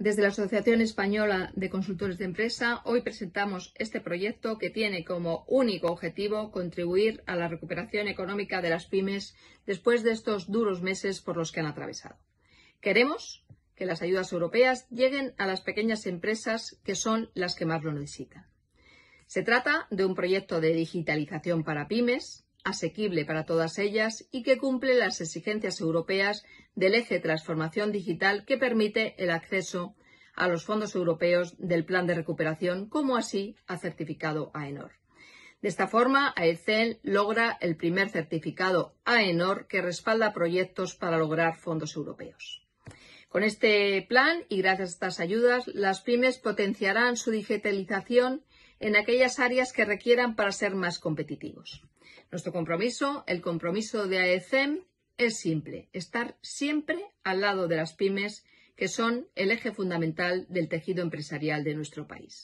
Desde la Asociación Española de Consultores de Empresa, hoy presentamos este proyecto que tiene como único objetivo contribuir a la recuperación económica de las pymes después de estos duros meses por los que han atravesado. Queremos que las ayudas europeas lleguen a las pequeñas empresas que son las que más lo necesitan. Se trata de un proyecto de digitalización para pymes asequible para todas ellas y que cumple las exigencias europeas del eje transformación digital que permite el acceso a los fondos europeos del Plan de Recuperación, como así ha certificado AENOR. De esta forma, AECEL logra el primer certificado AENOR que respalda proyectos para lograr fondos europeos. Con este plan y gracias a estas ayudas, las pymes potenciarán su digitalización en aquellas áreas que requieran para ser más competitivos. Nuestro compromiso, el compromiso de AECEM, es simple, estar siempre al lado de las pymes, que son el eje fundamental del tejido empresarial de nuestro país.